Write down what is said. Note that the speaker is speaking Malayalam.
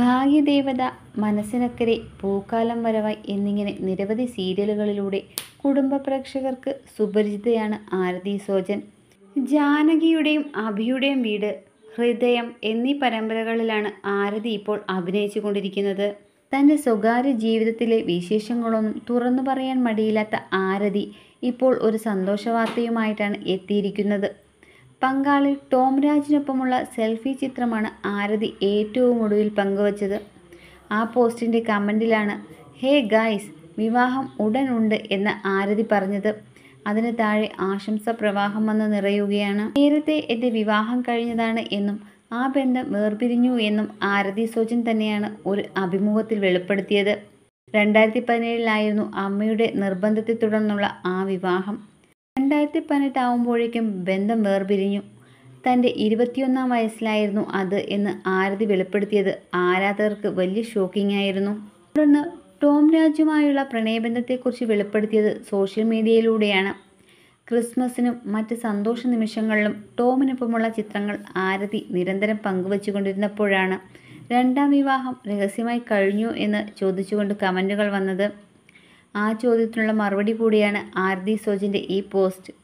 ഭാഗ്യദേവത മനസ്സിനക്കരെ പൂക്കാലം വരവായി എന്നിങ്ങനെ നിരവധി സീരിയലുകളിലൂടെ കുടുംബ പ്രേക്ഷകർക്ക് സുപരിചിതയാണ് ആരതി സോജൻ ജാനകിയുടെയും അഭിയുടെയും വീട് ഹൃദയം എന്നീ പരമ്പരകളിലാണ് ആരതി ഇപ്പോൾ അഭിനയിച്ചു കൊണ്ടിരിക്കുന്നത് തൻ്റെ സ്വകാര്യ ജീവിതത്തിലെ വിശേഷങ്ങളൊന്നും തുറന്നു പറയാൻ മടിയില്ലാത്ത ആരതി ഇപ്പോൾ ഒരു സന്തോഷവാർത്തയുമായിട്ടാണ് എത്തിയിരിക്കുന്നത് പങ്കാളി ടോം രാജിനൊപ്പമുള്ള സെൽഫി ചിത്രമാണ് ആരതി ഏറ്റവും ഒടുവിൽ പങ്കുവച്ചത് ആ പോസ്റ്റിൻ്റെ കമൻറ്റിലാണ് ഹേ ഗായ്സ് വിവാഹം ഉടൻ ഉണ്ട് എന്ന് ആരതി പറഞ്ഞത് അതിന് താഴെ ആശംസ പ്രവാഹം വന്ന് നിറയുകയാണ് നേരത്തെ എൻ്റെ വിവാഹം കഴിഞ്ഞതാണ് എന്നും ആ ബന്ധം വേർപിരിഞ്ഞു എന്നും ആരതി സോജൻ തന്നെയാണ് ഒരു അഭിമുഖത്തിൽ വെളിപ്പെടുത്തിയത് രണ്ടായിരത്തി പതിനേഴിലായിരുന്നു അമ്മയുടെ നിർബന്ധത്തെ തുടർന്നുള്ള ആ വിവാഹം രണ്ടായിരത്തി പതിനെട്ട് ആവുമ്പോഴേക്കും ബന്ധം വേർപിരിഞ്ഞു തൻ്റെ ഇരുപത്തിയൊന്നാം വയസ്സിലായിരുന്നു അത് എന്ന് ആരതി വെളിപ്പെടുത്തിയത് ആരാധകർക്ക് വലിയ ഷോക്കിംഗ് ആയിരുന്നു തുടർന്ന് ടോം രാജുമായുള്ള പ്രണയബന്ധത്തെക്കുറിച്ച് വെളിപ്പെടുത്തിയത് സോഷ്യൽ മീഡിയയിലൂടെയാണ് ക്രിസ്മസിനും മറ്റ് സന്തോഷ നിമിഷങ്ങളിലും ടോമിനൊപ്പമുള്ള ചിത്രങ്ങൾ ആരതി നിരന്തരം പങ്കുവച്ചുകൊണ്ടിരുന്നപ്പോഴാണ് രണ്ടാം വിവാഹം രഹസ്യമായി കഴിഞ്ഞു എന്ന് ചോദിച്ചുകൊണ്ട് കമൻറ്റുകൾ വന്നത് ആ ചോദ്യത്തിനുള്ള മറുപടി കൂടിയാണ് ആർതി സോജിൻ്റെ ഈ പോസ്റ്റ്